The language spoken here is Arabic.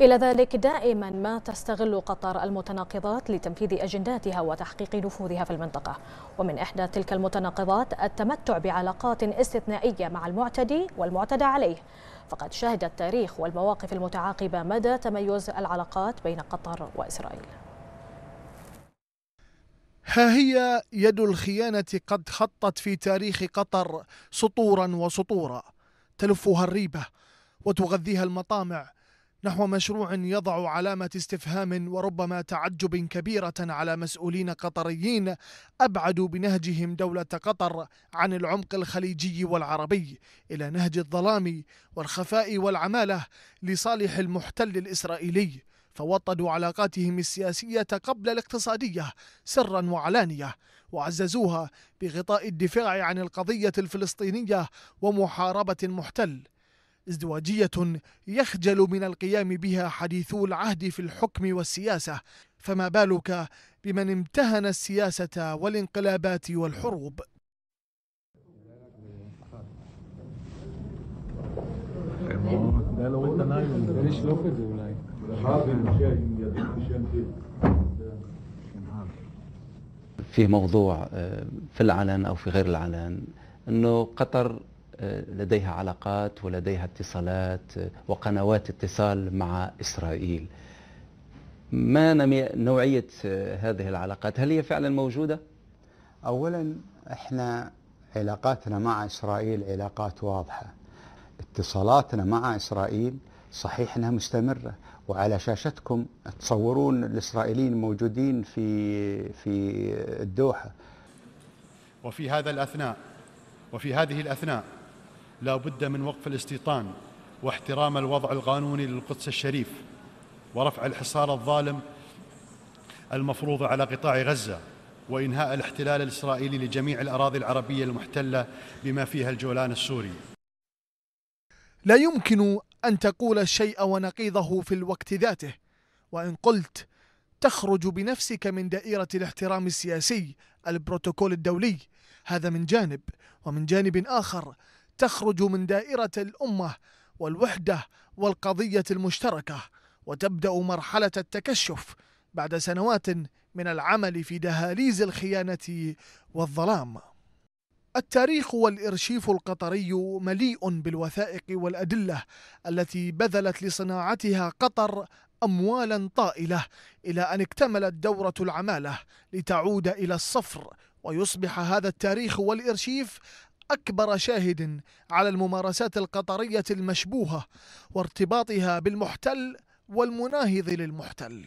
إلى ذلك دائما ما تستغل قطر المتناقضات لتنفيذ أجنداتها وتحقيق نفوذها في المنطقة ومن إحدى تلك المتناقضات التمتع بعلاقات استثنائية مع المعتدي والمعتدى عليه فقد شهد التاريخ والمواقف المتعاقبة مدى تميز العلاقات بين قطر وإسرائيل ها هي يد الخيانة قد خطت في تاريخ قطر سطورا وسطورا تلفها الريبة وتغذيها المطامع نحو مشروع يضع علامة استفهام وربما تعجب كبيرة على مسؤولين قطريين أبعدوا بنهجهم دولة قطر عن العمق الخليجي والعربي إلى نهج الظلام والخفاء والعمالة لصالح المحتل الإسرائيلي فوطدوا علاقاتهم السياسية قبل الاقتصادية سرا وعلانية وعززوها بغطاء الدفاع عن القضية الفلسطينية ومحاربة المحتل ازدواجية يخجل من القيام بها حديثو العهد في الحكم والسياسة فما بالك بمن امتهن السياسة والانقلابات والحروب في موضوع آه، في العلن او في غير العلن انه قطر لديها علاقات ولديها اتصالات وقنوات اتصال مع إسرائيل ما نوعية هذه العلاقات هل هي فعلا موجودة؟ أولا احنا علاقاتنا مع إسرائيل علاقات واضحة اتصالاتنا مع إسرائيل صحيح أنها مستمرة وعلى شاشتكم تصورون الإسرائيليين موجودين في, في الدوحة وفي هذا الأثناء وفي هذه الأثناء لا بد من وقف الاستيطان واحترام الوضع القانوني للقدس الشريف ورفع الحصار الظالم المفروض على قطاع غزة وإنهاء الاحتلال الإسرائيلي لجميع الأراضي العربية المحتلة بما فيها الجولان السوري لا يمكن أن تقول الشيء ونقيضه في الوقت ذاته وإن قلت تخرج بنفسك من دائرة الاحترام السياسي البروتوكول الدولي هذا من جانب ومن جانب آخر تخرج من دائرة الأمة والوحدة والقضية المشتركة وتبدأ مرحلة التكشف بعد سنوات من العمل في دهاليز الخيانة والظلام التاريخ والإرشيف القطري مليء بالوثائق والأدلة التي بذلت لصناعتها قطر أموالا طائلة إلى أن اكتملت دورة العمالة لتعود إلى الصفر ويصبح هذا التاريخ والإرشيف أكبر شاهد على الممارسات القطرية المشبوهة وارتباطها بالمحتل والمناهض للمحتل